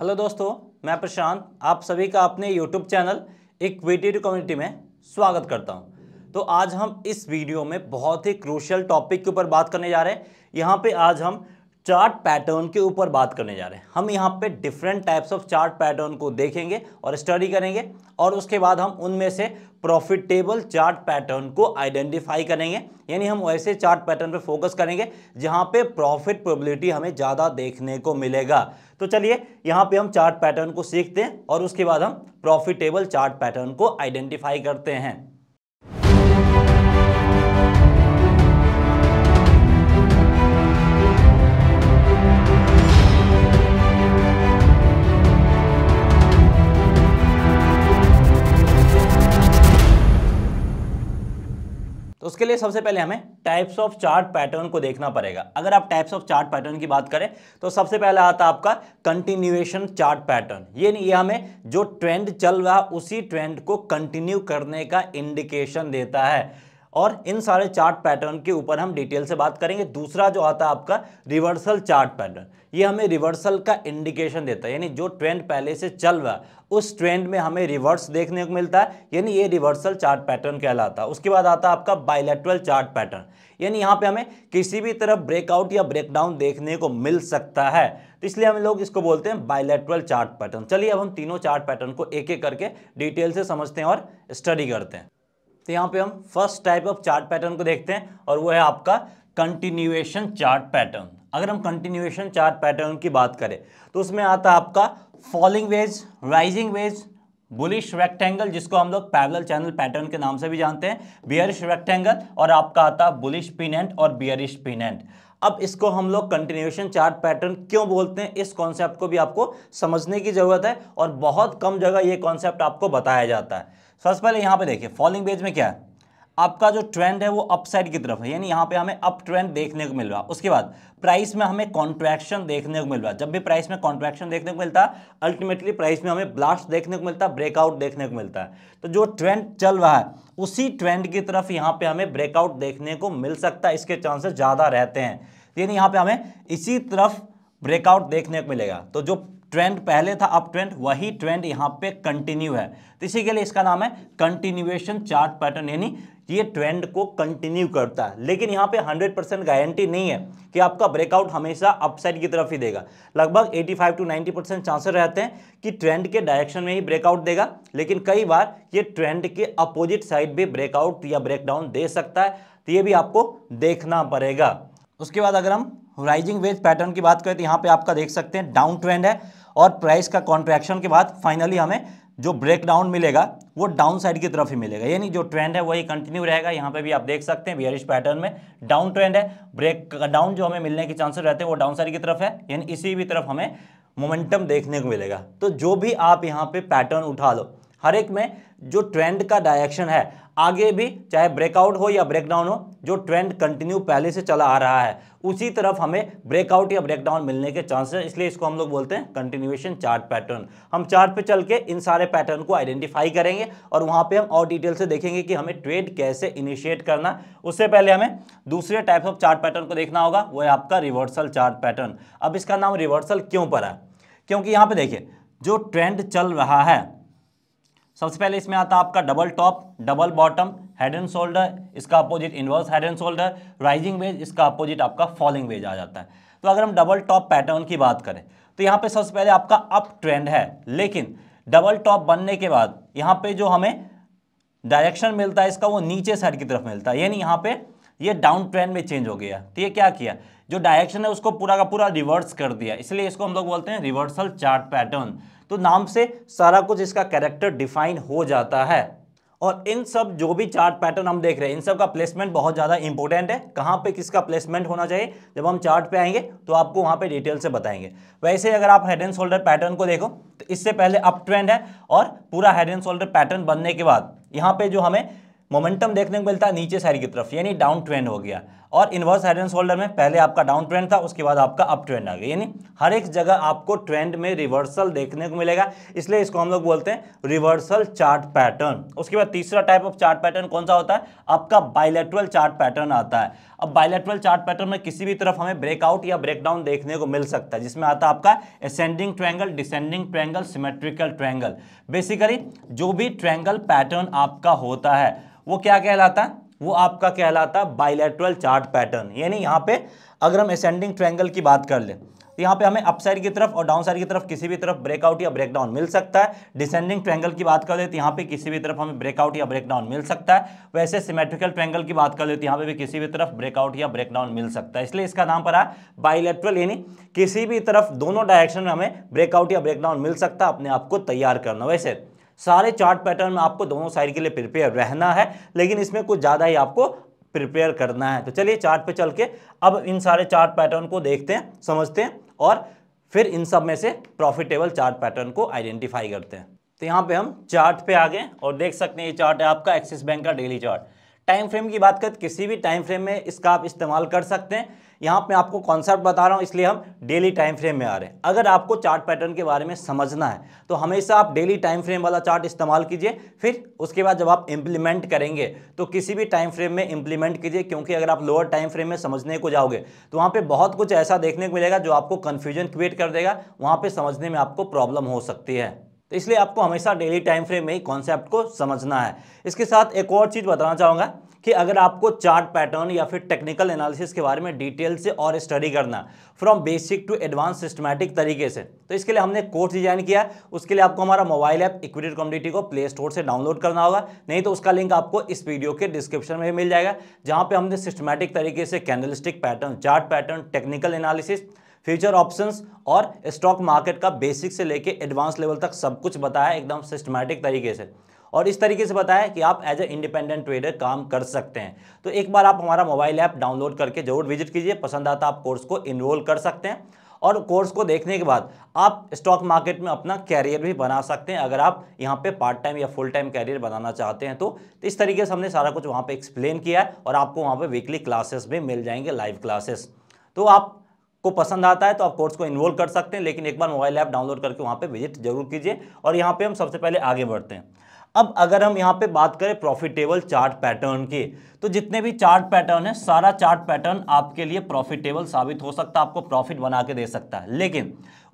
hello दोस्तों मैं प्रशांत आप सभी का अपने यूट्यूब चैनल इक्विटेटिव कम्युनिटी में स्वागत करता हूं तो आज हम इस वीडियो में बहुत ही क्रूशियल टॉपिक के ऊपर बात करने जा रहे हैं यहाँ पे आज हम चार्ट पैटर्न के ऊपर बात करने जा रहे हैं हम यहाँ पे different types of chart pattern को देखेंगे और स्टडी करेंगे और उसके बाद हम उनमें से प्रॉफिटेबल चार्ट पैटर्न को आइडेंटिफाई करेंगे यानी हम ऐसे चार्ट पैटर्न पे फोकस करेंगे जहाँ पे प्रॉफिट प्रोबेबिलिटी हमें ज़्यादा देखने को मिलेगा तो चलिए यहाँ पर हम चार्ट पैटर्न को सीखते हैं और उसके बाद हम प्रॉफिटेबल चार्ट पैटर्न को आइडेंटिफाई करते हैं उसके लिए सबसे पहले हमें टाइप्स ऑफ चार्ट पैटर्न को देखना पड़ेगा अगर आप टाइप्स ऑफ चार्ट पैटर्न की बात करें तो सबसे पहला आता आपका कंटिन्यूएशन चार्ट पैटर्न ये नहीं यह हमें जो ट्रेंड चल रहा उसी ट्रेंड को कंटिन्यू करने का इंडिकेशन देता है और इन सारे चार्ट पैटर्न के ऊपर हम डिटेल से बात करेंगे दूसरा जो आता है आपका रिवर्सल चार्ट पैटर्न ये हमें रिवर्सल का इंडिकेशन देता है यानी जो ट्रेंड पहले से चल रहा है उस ट्रेंड में हमें रिवर्स देखने को मिलता है यानी ये रिवर्सल चार्ट पैटर्न कहलाता है उसके बाद आता है आपका बायलेट्रल चार्ट पैटर्न यानी यहाँ पे हमें किसी भी तरफ ब्रेकआउट या ब्रेकडाउन देखने को मिल सकता है तो इसलिए हम लोग इसको बोलते हैं बायलेट्रल चार्ट पैटर्न चलिए अब हम तीनों चार्ट पैटर्न को एक एक करके डिटेल से समझते हैं और स्टडी करते हैं तो यहाँ पे हम first type of chart pattern को देखते हैं और वो है आपका कंटिन्यूएशन चार्ट पैटर्न अगर हम कंटिन्यूएशन चार्ट पैटर्न की बात करें तो उसमें आता है आपका falling wedge rising wedge bullish rectangle जिसको हम लोग पैवल चैनल पैटर्न के नाम से भी जानते हैं बियरिश रेक्टेंगल और आपका आता है बुलिश पिनेंट और बियरिश पिनेंट अब इसको हम लोग कंटिन्यूएशन चार्ट पैटर्न क्यों बोलते हैं इस कॉन्सेप्ट को भी आपको समझने की ज़रूरत है और बहुत कम जगह ये कॉन्सेप्ट आपको बताया जाता है सबसे पहले यहाँ पे देखिए फॉलिंग बेज में क्या है आपका जो ट्रेंड है वो अपसाइड की तरफ है यानी यहाँ पे हमें अप ट्रेंड देखने को मिल रहा उसके बाद प्राइस में हमें कॉन्ट्रैक्शन देखने को मिल रहा जब भी प्राइस में कॉन्ट्रैक्शन देखने को मिलता है अल्टीमेटली प्राइस में हमें ब्लास्ट देखने को मिलता है ब्रेकआउट देखने को मिलता है तो जो ट्रेंड चल रहा है उसी ट्रेंड की तरफ यहाँ पे हमें ब्रेकआउट देखने को मिल सकता है इसके चांसेस ज़्यादा रहते हैं यानी यहाँ पे हमें इसी तरफ ब्रेकआउट देखने को मिलेगा तो जो ट्रेंड पहले था अप ट्रेंड वही ट्रेंड यहाँ पे कंटिन्यू है तो इसी के लिए इसका नाम है कंटिन्यूएशन चार्ट पैटर्न यानी ये ट्रेंड को कंटिन्यू करता है लेकिन यहाँ पे 100 परसेंट गारंटी नहीं है कि आपका ब्रेकआउट हमेशा अपसाइड की तरफ ही देगा लगभग 85 टू नाइन्टी परसेंट चांसेस रहते हैं कि ट्रेंड के डायरेक्शन में ही ब्रेकआउट देगा लेकिन कई बार ये ट्रेंड के अपोजिट साइड भी ब्रेकआउट या ब्रेकडाउन दे सकता है तो ये भी आपको देखना पड़ेगा उसके बाद अगर हम राइजिंग वेज पैटर्न की बात करें तो यहाँ पे आपका देख सकते हैं डाउन ट्रेंड है और प्राइस का कॉन्ट्रैक्शन के बाद फाइनली हमें जो ब्रेकडाउन मिलेगा वो डाउन साइड की तरफ ही मिलेगा यानी जो ट्रेंड है वही कंटिन्यू रहेगा यहाँ पे भी आप देख सकते हैं बियरिश पैटर्न में डाउन ट्रेंड है ब्रेक डाउन जो हमें मिलने के चांसेस रहते हैं वो डाउन साइड की तरफ है यानी इसी भी तरफ हमें मोमेंटम देखने को मिलेगा तो जो भी आप यहाँ पर पैटर्न उठा लो हर एक में जो ट्रेंड का डायरेक्शन है आगे भी चाहे ब्रेकआउट हो या ब्रेकडाउन हो जो ट्रेंड कंटिन्यू पहले से चला आ रहा है उसी तरफ हमें ब्रेकआउट या ब्रेकडाउन मिलने के चांसेस हैं इसलिए इसको हम लोग बोलते हैं कंटिन्यूएशन चार्ट पैटर्न हम चार्ट पे चल के इन सारे पैटर्न को आइडेंटिफाई करेंगे और वहाँ पे हम और डिटेल से देखेंगे कि हमें ट्रेड कैसे इनिशिएट करना उससे पहले हमें दूसरे टाइप्स ऑफ चार्ट पैटर्न को देखना होगा वो है आपका रिवर्सल चार्ट पैटर्न अब इसका नाम रिवर्सल क्यों पड़ा क्योंकि यहाँ पर देखिए जो ट्रेंड चल रहा है सबसे पहले इसमें आता है आपका double top double bottom head and shoulder इसका opposite inverse head and shoulder rising wedge इसका अपोजिट आपका फॉलिंग वेज आ जाता है तो अगर हम डबल टॉप पैटर्न की बात करें तो यहाँ पे सबसे पहले आपका अप ट्रेंड है लेकिन डबल टॉप बनने के बाद यहाँ पे जो हमें डायरेक्शन मिलता है इसका वो नीचे साइड की तरफ मिलता है यानी यहाँ पे ये डाउन ट्रेंड में चेंज हो गया तो ये क्या किया जो डायरेक्शन है उसको पूरा का पूरा रिवर्स कर दिया इसलिए इसको हम लोग बोलते हैं रिवर्सल चार्ट पैटर्न तो नाम से सारा कुछ इसका कैरेक्टर डिफाइन हो जाता है और इन सब जो भी चार्ट पैटर्न हम देख रहे हैं इन सब का प्लेसमेंट बहुत ज़्यादा इंपॉर्टेंट है कहाँ पे किसका प्लेसमेंट होना चाहिए जब हम चार्ट पे आएंगे तो आपको वहाँ पे डिटेल से बताएंगे वैसे अगर आप हेड एंड शोल्डर पैटर्न को देखो तो इससे पहले अप ट्रेंड है और पूरा हेड एंड शोल्डर पैटर्न बनने के बाद यहाँ पे जो हमें मोमेंटम देखने को मिलता है नीचे साइड की तरफ यानी डाउन ट्रेंड हो गया और इन्वर्स हेड एंड शोल्डर में पहले आपका डाउन ट्रेंड था उसके बाद आपका अप ट्रेंड आ गया यानी हर एक जगह आपको ट्रेंड में रिवर्सल देखने को मिलेगा इसलिए इसको हम लोग बोलते हैं रिवर्सल चार्ट पैटर्न उसके बाद तीसरा टाइप ऑफ चार्ट पैटर्न कौन सा होता है आपका बायलेट्रल चार्ट पैटर्न आता है अब बायलेट्रल चार्ट पैटर्न में किसी भी तरफ हमें ब्रेकआउट या ब्रेकडाउन देखने को मिल सकता है जिसमें आता है आपका ascending triangle descending triangle symmetrical triangle basically जो भी ट्रैंगल पैटर्न आपका होता है वो क्या कहलाता है वो आपका कहलाता है बाइलेट्रल चार्ट पैटर्न यानी यहाँ पे अगर हम असेंडिंग ट्रैंगल की बात कर ले तो यहाँ पे हमें अपसाइड की तरफ और डाउन साइड की तरफ किसी भी तरफ ब्रेकआउट या ब्रेकडाउन मिल सकता है डिसेंडिंग ट्रैंगल की बात कर ले तो यहाँ पे किसी भी तरफ हमें ब्रेकआउट या ब्रेकडाउन मिल सकता है वैसे सिमेट्रिकल ट्रैंगल की बात कर ले तो यहाँ पे भी किसी भी तरफ ब्रेकआउट या ब्रेकडाउन मिल सकता है इसलिए इसका नाम पड़ा बाइलेट्रल यानी किसी भी तरफ दोनों डायरेक्शन में हमें ब्रेकआउट या ब्रेकडाउन मिल सकता है अपने आप को तैयार करना वैसे सारे चार्ट पैटर्न में आपको दोनों साइड के लिए प्रिपेयर रहना है लेकिन इसमें कुछ ज़्यादा ही आपको प्रिपेयर करना है तो चलिए चार्ट पे चल के अब इन सारे चार्ट पैटर्न को देखते हैं समझते हैं और फिर इन सब में से प्रॉफिटेबल चार्ट पैटर्न को आइडेंटिफाई करते हैं तो यहाँ पे हम चार्ट पे आ गए और देख सकते हैं ये चार्ट है आपका एक्सिस बैंक का डेली चार्ट टाइम फ्रेम की बात करें तो किसी भी टाइम फ्रेम में इसका आप इस्तेमाल कर सकते हैं यहाँ पे आपको कॉन्सेप्ट बता रहा हूँ इसलिए हम डेली टाइम फ्रेम में आ रहे हैं अगर आपको चार्ट पैटर्न के बारे में समझना है तो हमेशा आप डेली टाइम फ्रेम वाला चार्ट इस्तेमाल कीजिए फिर उसके बाद जब आप इम्प्लीमेंट करेंगे तो किसी भी टाइम फ्रेम में इम्प्लीमेंट कीजिए क्योंकि अगर आप लोअर टाइम फ्रेम में समझने को जाओगे तो वहाँ पर बहुत कुछ ऐसा देखने को मिलेगा जो आपको कन्फ्यूजन क्रिएट कर देगा वहाँ पर समझने में आपको प्रॉब्लम हो सकती है तो इसलिए आपको हमेशा डेली टाइम फ्रेम में ही कॉन्सेप्ट को समझना है इसके साथ एक और चीज़ बताना चाहूँगा कि अगर आपको चार्ट पैटर्न या फिर टेक्निकल एनालिसिस के बारे में डिटेल से और स्टडी करना from basic to advance systematic तरीके से तो इसके लिए हमने कोर्स डिजाइन किया उसके लिए आपको हमारा मोबाइल ऐप इक्विटेड कम्युनिटी को प्ले स्टोर से डाउनलोड करना होगा नहीं तो उसका लिंक आपको इस वीडियो के डिस्क्रिप्शन में मिल जाएगा जहाँ पर हमने सिस्टमैटिक तरीके से candlestick pattern chart pattern technical analysis future options और स्टॉक मार्केट का बेसिक से लेके एडवांस लेवल तक सब कुछ बताया एकदम सिस्टमैटिक तरीके से और इस तरीके से बताया कि आप एज ए इंडिपेंडेंट ट्रेडर काम कर सकते हैं तो एक बार आप हमारा मोबाइल ऐप डाउनलोड करके जरूर विजिट कीजिए पसंद आता आप कोर्स को इनरोल कर सकते हैं और कोर्स को देखने के बाद आप स्टॉक मार्केट में अपना कैरियर भी बना सकते हैं अगर आप यहाँ पे पार्ट टाइम या फुल टाइम कैरियर बनाना चाहते हैं तो, तो इस तरीके से हमने सारा कुछ वहाँ पे एक्सप्लेन किया है और आपको वहाँ पे वीकली क्लासेस भी मिल जाएंगे लाइव क्लासेस तो आप को पसंद आता है तो आप कोर्स को इन्वॉल्व कर सकते हैं लेकिन एक बार मोबाइल ऐप डाउनलोड करके वहाँ पर विजिट जरूर कीजिए और यहाँ पर हम सबसे पहले आगे बढ़ते हैं अब अगर हम यहाँ पे बात करें प्रॉफिटेबल चार्ट पैटर्न की तो जितने भी चार्ट पैटर्न है सारा चार्ट पैटर्न आपके लिए प्रॉफिटेबल साबित हो सकता है आपको प्रॉफिट बना के दे सकता है लेकिन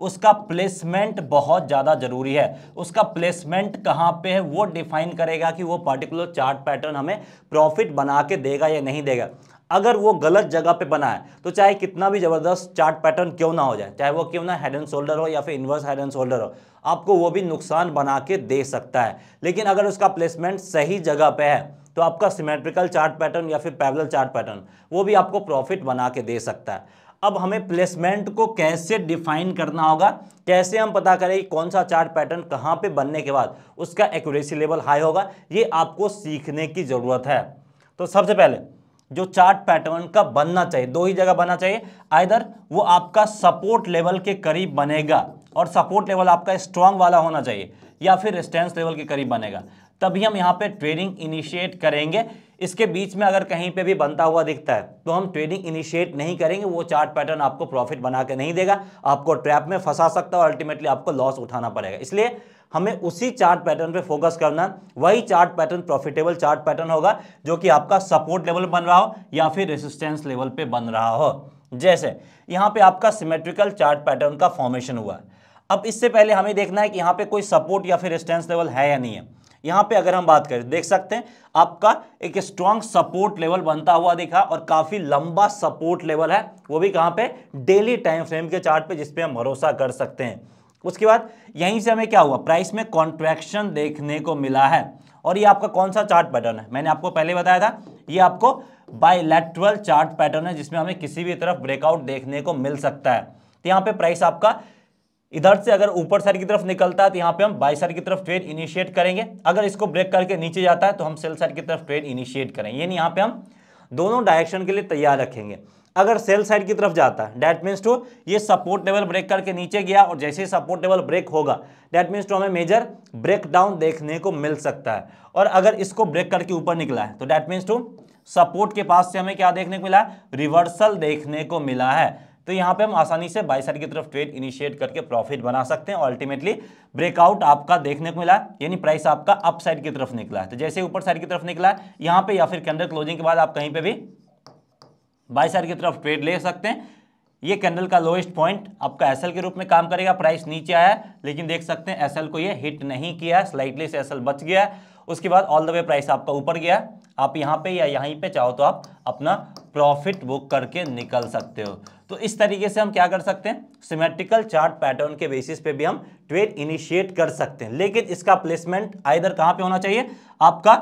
उसका प्लेसमेंट बहुत ज़्यादा जरूरी है उसका प्लेसमेंट कहाँ पे है वो डिफाइन करेगा कि वो पर्टिकुलर चार्ट पैटर्न हमें प्रॉफिट बना के देगा या नहीं देगा अगर वो गलत जगह पे बना है तो चाहे कितना भी ज़बरदस्त चार्ट पैटर्न क्यों ना हो जाए चाहे वो क्यों ना हेड एंड शोल्डर हो या फिर इन्वर्स हेड एंड शोल्डर हो आपको वो भी नुकसान बना के दे सकता है लेकिन अगर उसका प्लेसमेंट सही जगह पे है तो आपका सिमेट्रिकल चार्ट पैटर्न या फिर पैरल चार्ट पैटर्न वो भी आपको प्रॉफिट बना के दे सकता है अब हमें प्लेसमेंट को कैसे डिफाइन करना होगा कैसे हम पता करें कि कौन सा चार्ट पैटर्न कहाँ पर बनने के बाद उसका एक्यूरेसी लेवल हाई होगा ये आपको सीखने की ज़रूरत है तो सबसे पहले जो चार्ट पैटर्न का बनना चाहिए दो ही जगह बनना चाहिए आइधर वो आपका सपोर्ट लेवल के करीब बनेगा और सपोर्ट लेवल आपका स्ट्रांग वाला होना चाहिए या फिर रेस्टेंस लेवल के करीब बनेगा तभी हम यहाँ पे ट्रेडिंग इनिशिएट करेंगे इसके बीच में अगर कहीं पे भी बनता हुआ दिखता है तो हम ट्रेडिंग इनिशिएट नहीं करेंगे वो चार्ट पैटर्न आपको प्रॉफिट बना के नहीं देगा आपको ट्रैप में फंसा सकता है और अल्टीमेटली आपको लॉस उठाना पड़ेगा इसलिए हमें उसी चार्ट पैटर्न पे फोकस करना वही chart pattern profitable chart pattern होगा जो कि आपका सपोर्ट लेवल बन रहा हो या फिर रेसिस्टेंस लेवल पे बन रहा हो जैसे यहाँ पे आपका सिमेट्रिकल चार्ट पैटर्न का फॉर्मेशन हुआ अब इससे पहले हमें देखना है कि यहाँ पे कोई सपोर्ट या फिर रेसिस्टेंस लेवल है या नहीं है यहाँ पे अगर हम बात करें देख सकते हैं आपका एक स्ट्रांग सपोर्ट लेवल बनता हुआ दिखा और काफ़ी लंबा सपोर्ट लेवल है वो भी कहाँ पे डेली टाइम फ्रेम के चार्ट पे जिस पे हम भरोसा कर सकते हैं उसके बाद यहीं से हमें क्या हुआ प्राइस में कॉन्ट्रैक्शन देखने को मिला है और ये आपका कौन सा चार्ट पैटर्न है मैंने आपको पहले बताया था ये आपको बायलैटरल चार्ट पैटर्न है जिसमें हमें किसी भी तरफ ब्रेकआउट देखने को मिल सकता है तो यहाँ पे प्राइस आपका इधर से अगर ऊपर साइड की तरफ निकलता है तो यहाँ पे हम बाई साइड की तरफ ट्रेड इनिशिएट करेंगे अगर इसको ब्रेक करके नीचे जाता है तो हम सेल साइड की तरफ ट्रेड इनिशिएट करेंगे यानी यहाँ पे हम दोनों डायरेक्शन के लिए तैयार रखेंगे अगर सेल साइड की तरफ जाता है डैट मीन्स टू ये सपोर्ट लेवल ब्रेक करके नीचे गया और जैसे ही सपोर्ट लेवल ब्रेक होगा डैट मीन्स टू हमें मेजर ब्रेक डाउन देखने को मिल सकता है और अगर इसको ब्रेक करके ऊपर निकला है तो डैट मीन्स टू सपोर्ट के पास से हमें क्या देखने को मिला रिवर्सल देखने को मिला है तो यहाँ पे हम आसानी से बाई साइड की तरफ ट्रेड इनिशिएट करके प्रॉफिट बना सकते हैं अल्टीमेटली ब्रेकआउट आपका देखने को मिला यानी प्राइस आपका अप साइड की तरफ निकला है तो जैसे ऊपर साइड की तरफ निकला है यहाँ पे या फिर कैंडल क्लोजिंग के बाद आप कहीं पे भी बाई साइड की तरफ ट्रेड ले सकते हैं ये कैंडल का लोएस्ट पॉइंट आपका एसएल के रूप में काम करेगा प्राइस नीचे आया लेकिन देख सकते हैं एसएल को ये हिट नहीं किया स्लाइटली से एसएल बच गया उसके बाद ऑल द वे प्राइस आपका ऊपर गया आप यहाँ पे या यहीं पे चाहो तो आप अपना प्रॉफिट बुक करके निकल सकते हो तो इस तरीके से हम क्या कर सकते हैं सिमेट्रिकल चार्ट पैटर्न के बेसिस पे भी हम ट्रेड इनिशिएट कर सकते हैं लेकिन इसका प्लेसमेंट आइधर कहाँ पे होना चाहिए आपका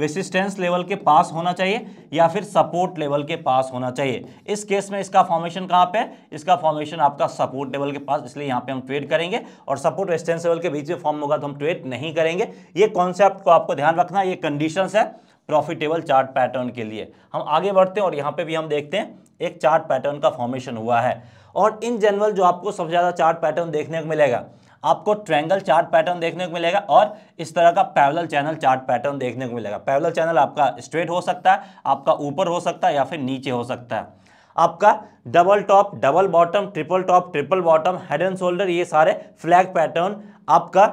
रेसिस्टेंस लेवल के पास होना चाहिए या फिर सपोर्ट लेवल के पास होना चाहिए इस केस में इसका फॉर्मेशन कहाँ पे इसका फॉर्मेशन आपका सपोर्ट लेवल के पास इसलिए यहाँ पे हम ट्रेड करेंगे और सपोर्ट रेसिस्टेंस लेवल के बीच में फॉर्म होगा तो हम ट्रेड नहीं करेंगे ये कॉन्सेप्ट को आपको ध्यान रखना ये कंडीशन है प्रॉफिटेबल चार्ट पैटर्न के लिए हम आगे बढ़ते हैं और यहाँ पर भी हम देखते हैं एक चार्ट पैटर्न का फॉर्मेशन हुआ है और इन जनरल जो आपको सबसे ज़्यादा चार्ट पैटर्न देखने को मिलेगा आपको ट्रैंगल चार्ट पैटर्न देखने को मिलेगा और इस तरह का पैरल चैनल चार्ट पैटर्न देखने को मिलेगा पैरल चैनल आपका स्ट्रेट हो सकता है आपका ऊपर हो सकता है या फिर नीचे हो सकता है आपका double top double bottom triple top triple bottom head and shoulder ये सारे फ्लैग पैटर्न आपका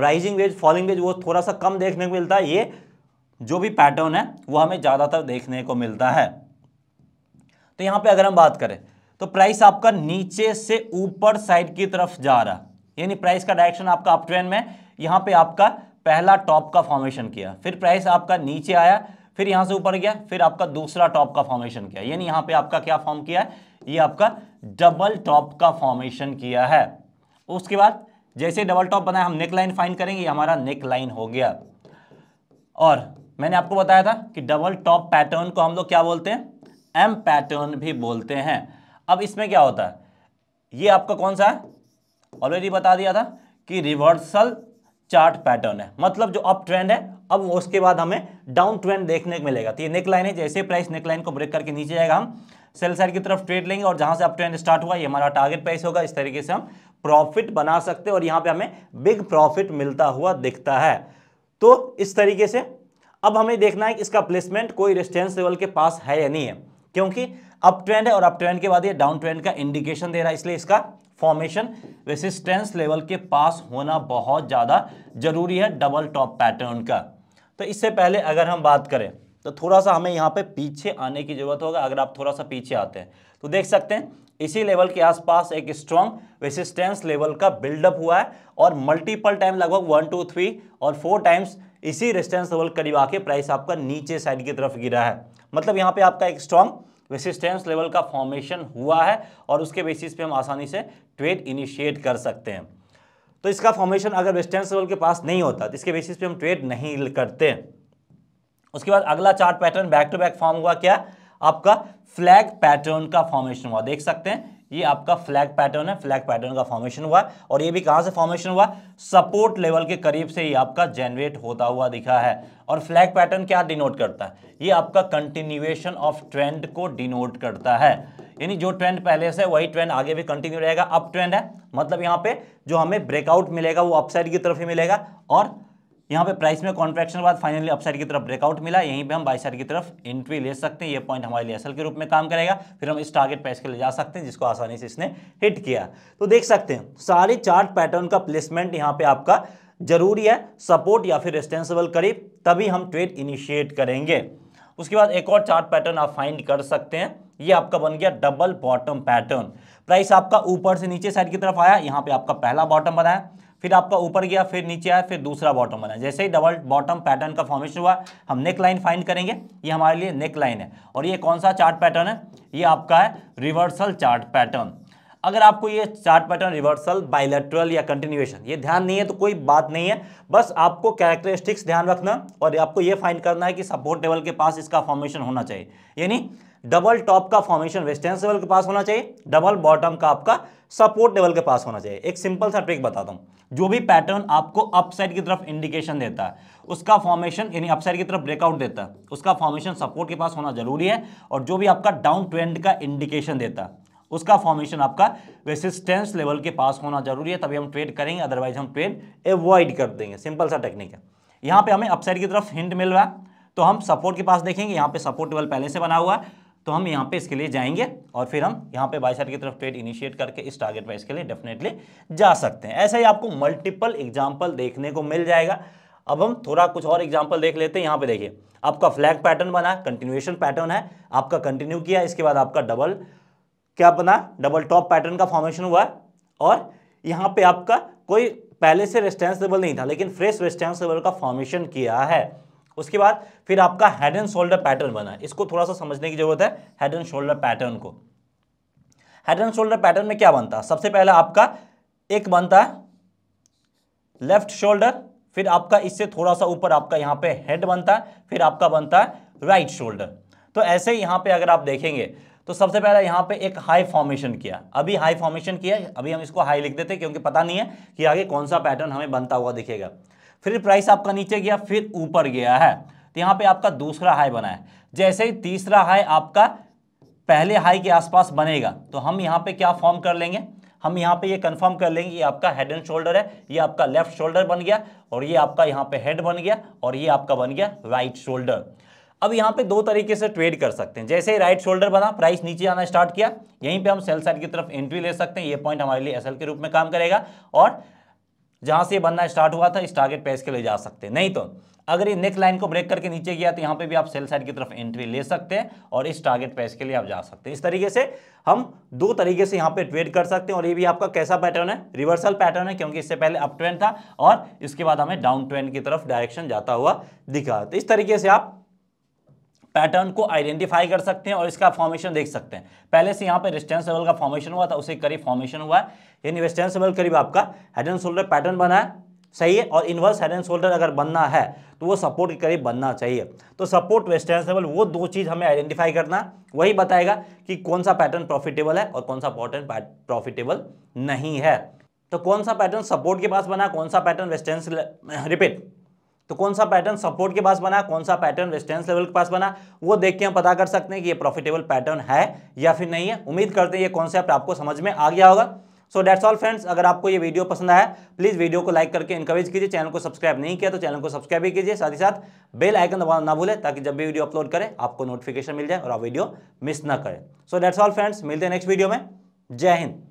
राइजिंग वेज फॉलिंग वेज वो थोड़ा सा कम देखने को मिलता है ये जो भी पैटर्न है वो हमें ज़्यादातर देखने को मिलता है तो यहाँ पे अगर हम बात करें तो प्राइस आपका नीचे से ऊपर साइड की तरफ जा रहा यानी प्राइस का डायरेक्शन आपका अप ट्रेंड में यहां पे आपका पहला टॉप का फॉर्मेशन किया फिर प्राइस आपका नीचे आया फिर यहां से ऊपर गया फिर आपका दूसरा टॉप का फॉर्मेशन किया यानी यहां पे आपका क्या फॉर्म किया है ये आपका डबल टॉप का फॉर्मेशन किया है उसके बाद जैसे डबल टॉप बनाया हम नेक लाइन फाइन करेंगे हमारा नेक लाइन हो गया और मैंने आपको बताया था कि डबल टॉप पैटर्न को हम लोग क्या बोलते हैं एम पैटर्न भी बोलते हैं अब इसमें क्या होता है ये आपका कौन सा है ऑलरेडी बता दिया था कि रिवर्सल चार्ट पैटर्न है मतलब जो अप ट्रेंड है अब उसके बाद हमें डाउन ट्रेंड देखने को मिलेगा तो ये नेक लाइन है जैसे प्राइस नेक लाइन को ब्रेक करके नीचे जाएगा हम सेल साइड की तरफ ट्रेड लेंगे और जहां से अप ट्रेंड स्टार्ट हुआ ये हमारा टारगेट प्राइस होगा इस तरीके से हम प्रॉफिट बना सकते हैं और यहाँ पर हमें बिग प्रॉफिट मिलता हुआ दिखता है तो इस तरीके से अब हमें देखना है कि इसका प्लेसमेंट कोई रेस्टेंस लेवल के पास है या नहीं है क्योंकि अप ट्रेंड है और अप ट्रेंड के बाद ये डाउन ट्रेंड का इंडिकेशन दे रहा है इसलिए इसका फॉर्मेशन रेसिस्टेंस लेवल के पास होना बहुत ज़्यादा जरूरी है डबल टॉप पैटर्न का तो इससे पहले अगर हम बात करें तो थोड़ा सा हमें यहाँ पे पीछे आने की ज़रूरत होगा अगर आप थोड़ा सा पीछे आते हैं तो देख सकते हैं इसी लेवल के आसपास एक स्ट्रॉन्ग रेसिस्टेंस लेवल का बिल्डअप हुआ है और मल्टीपल टाइम लगभग वन टू थ्री और फोर टाइम्स इसी रेसिस्टेंस लेवल करीब आके प्राइस आपका नीचे साइड की तरफ गिरा है मतलब यहाँ पे आपका एक स्ट्रॉन्ग रेसिस्टेंस लेवल का फॉर्मेशन हुआ है और उसके बेसिस पे हम आसानी से ट्रेड इनिशिएट कर सकते हैं तो इसका फॉर्मेशन अगर रेसिस्टेंस लेवल के पास नहीं होता तो इसके बेसिस पे हम ट्रेड नहीं करते उसके बाद अगला chart pattern back to back form हुआ क्या आपका फ्लैग पैटर्न का फॉर्मेशन हुआ देख सकते हैं ये आपका फ्लैग पैटर्न है फ्लैग पैटर्न का फॉर्मेशन हुआ और ये भी कहां से फॉर्मेशन हुआ सपोर्ट लेवल के करीब से ये आपका जनरेट होता हुआ दिखा है और फ्लैग पैटर्न क्या डिनोट करता है ये आपका कंटिन्यूएशन ऑफ ट्रेंड को डिनोट करता है यानी जो ट्रेंड पहले से वही ट्रेंड आगे भी कंटिन्यू रहेगा अप ट्रेंड है मतलब यहाँ पे जो हमें ब्रेकआउट मिलेगा वो अपसाइड की तरफ ही मिलेगा और यहाँ पे प्राइस में कॉन्ट्रैक्शन के बाद फाइनली अपसाइड की तरफ ब्रेकआउट मिला यहीं पे हम साइड की तरफ एंट्री ले सकते हैं ये पॉइंट हमारे लिए असल के रूप में काम करेगा फिर हम इस टारगेट प्राइस के ले जा सकते हैं जिसको आसानी से इसने हिट किया तो देख सकते हैं सारे चार्ट पैटर्न का प्लेसमेंट यहाँ पे आपका जरूरी है सपोर्ट या फिर रेस्टेंसेबल करीब तभी हम ट्रेड इनिशिएट करेंगे उसके बाद एक और चार्ट पैटर्न आप फाइंड कर सकते हैं ये आपका बन गया डबल बॉटम पैटर्न प्राइस आपका ऊपर से नीचे साइड की तरफ आया यहाँ पे आपका पहला बॉटम बनाया फिर आपका ऊपर गया फिर नीचे आया फिर दूसरा बॉटम बना जैसे ही डबल बॉटम पैटर्न का फॉर्मेशन हुआ हम नेक लाइन फाइंड करेंगे ये हमारे लिए नेक लाइन है और ये कौन सा चार्ट पैटर्न है ये आपका है रिवर्सल चार्ट पैटर्न अगर आपको ये चार्ट पैटर्न रिवर्सल बाइलेट्रल या कंटिन्यूएशन ये ध्यान नहीं है तो कोई बात नहीं है बस आपको कैरेक्टरिस्टिक्स ध्यान रखना और आपको ये फाइंड करना है कि सपोर्ट लेवल के पास इसका फॉर्मेशन होना चाहिए यानी डबल टॉप का फॉर्मेशन वेस्टर्न लेवल के पास होना चाहिए डबल बॉटम का आपका सपोर्ट लेवल के पास होना चाहिए एक सिंपल सा ट्रिक बताता हूँ जो भी पैटर्न आपको अपसाइड की तरफ इंडिकेशन देता है उसका फॉर्मेशन यानी अपसाइड की तरफ ब्रेकआउट देता है उसका फॉर्मेशन सपोर्ट के पास होना जरूरी है और जो भी आपका डाउन ट्रेंड का इंडिकेशन देता है उसका फॉर्मेशन आपका रेसिस्टेंस लेवल के पास होना जरूरी है तभी हम ट्रेड करेंगे अदरवाइज हम ट्रेड एवॉइड कर देंगे सिंपल सा टेक्निक है यहाँ पे हमें अपसाइड की तरफ हिंट मिल रहा है तो हम सपोर्ट के पास देखेंगे यहाँ पे सपोर्ट लेवल पहले से बना हुआ है तो हम यहाँ पे इसके लिए जाएंगे और फिर हम यहाँ पे बाई साइड की तरफ ट्रेड इनिशिएट करके इस टारगेट पर इसके लिए डेफिनेटली जा सकते हैं ऐसे ही आपको मल्टीपल एग्जाम्पल देखने को मिल जाएगा अब हम थोड़ा कुछ और एग्जाम्पल देख लेते हैं यहाँ पे देखिए आपका फ्लैग पैटर्न बना कंटिन्यूएशन पैटर्न है आपका कंटिन्यू किया इसके बाद आपका डबल क्या बना डबल टॉप पैटर्न का फॉर्मेशन हुआ और यहाँ पे आपका कोई पहले से रेस्टेंस लेवल नहीं था लेकिन फ्रेश रेस्टेंस लेवल का फॉर्मेशन किया है उसके बाद फिर आपका हेड एंड शोल्डर पैटर्न बना इसको थोड़ा सा समझने की जरूरत है हेड एंड शोल्डर पैटर्न को हेड एंड शोल्डर पैटर्न में क्या बनता है सबसे पहले आपका एक बनता है लेफ्ट शोल्डर फिर आपका इससे थोड़ा सा ऊपर आपका यहाँ पे हेड बनता है फिर आपका बनता है राइट शोल्डर तो ऐसे ही यहाँ पे अगर आप देखेंगे तो सबसे पहले यहाँ पे एक हाई फॉर्मेशन किया अभी हाई फॉर्मेशन किया अभी हम इसको हाई लिख देते क्योंकि पता नहीं है कि आगे कौन सा पैटर्न हमें बनता हुआ दिखेगा फिर प्राइस आपका नीचे गया फिर ऊपर गया है तो यहाँ पे आपका दूसरा हाई बना है जैसे ही तीसरा हाई आपका पहले हाई के आसपास बनेगा तो हम यहाँ पे क्या फॉर्म कर लेंगे हम यहाँ पे ये यह कंफर्म कर लेंगे ये आपका हेड एंड शोल्डर है ये आपका लेफ्ट शोल्डर बन गया और ये आपका यहाँ पे हेड बन गया और ये आपका बन गया राइट शोल्डर अब यहाँ पे दो तरीके से ट्रेड कर सकते हैं जैसे ही राइट शोल्डर बना प्राइस नीचे आना स्टार्ट किया यहीं पे हम सेल साइड की तरफ एंट्री ले सकते हैं ये पॉइंट हमारे लिए एसएल के रूप में काम करेगा और जहाँ से बनना स्टार्ट हुआ था इस टारगेट पे इसके लिए जा सकते नहीं तो अगर ये नेक लाइन को ब्रेक करके नीचे गया तो यहाँ पे भी आप सेल साइड की तरफ एंट्री ले सकते हैं और इस टारगेट पे के लिए आप जा सकते हैं इस तरीके से हम दो तरीके से यहाँ पे ट्रेड कर सकते हैं और ये भी आपका कैसा पैटर्न है रिवर्सल पैटर्न है क्योंकि इससे पहले अप ट्रेंड था और इसके बाद हमें डाउन ट्रेंड की तरफ डायरेक्शन जाता हुआ दिखा तो इस तरीके से आप पैटर्न को आइडेंटिफाई कर सकते हैं और इसका फॉर्मेशन देख सकते हैं पहले से यहाँ पे रेस्टेंस लेवल का फॉर्मेशन हुआ था उसे करीब फॉर्मेशन हुआ है यानी रेस्टेंस लेवल करीब आपका हेड एंड शोल्डर पैटर्न बना है सही है और इन्वर्स हेड एंड शोल्डर अगर बनना है तो वो सपोर्ट के करीब बनना चाहिए तो सपोर्ट वेस्टर्न लेवल वो दो चीज़ हमें आइडेंटिफाई करना वही बताएगा कि कौन सा पैटर्न प्रॉफिटेबल है और कौन सा पैटर्न प्रॉफिटेबल नहीं है तो कौन सा पैटर्न सपोर्ट के पास बना कौन सा पैटर्न वेस्टर्न रिपीट तो कौन सा पैटर्न सपोर्ट के पास बना कौन सा पैटर्न रेस्टेंस लेवल के पास बना वो देख के हम पता कर सकते हैं कि ये प्रॉफिटेबल पैटर्न है या फिर नहीं है उम्मीद करते हैं ये कॉन्सेप्ट आपको समझ में आ गया होगा सो डेट्स ऑल फ्रेंड्स अगर आपको ये वीडियो पसंद आया प्लीज़ वीडियो को लाइक करके इंकरेज कीजिए चैनल को सब्सक्राइब नहीं किया तो चैनल को सब्सक्राइब भी कीजिए साथ ही साथ बेल आइकन दबाना ना भूले ताकि जब भी वीडियो अपलोड करें आपको नोटिफिकेशन मिल जाए और आप वीडियो मिस ना करें सो डेट्स ऑल फ्रेंड्स मिलते हैं नेक्स्ट वीडियो में जय हिंद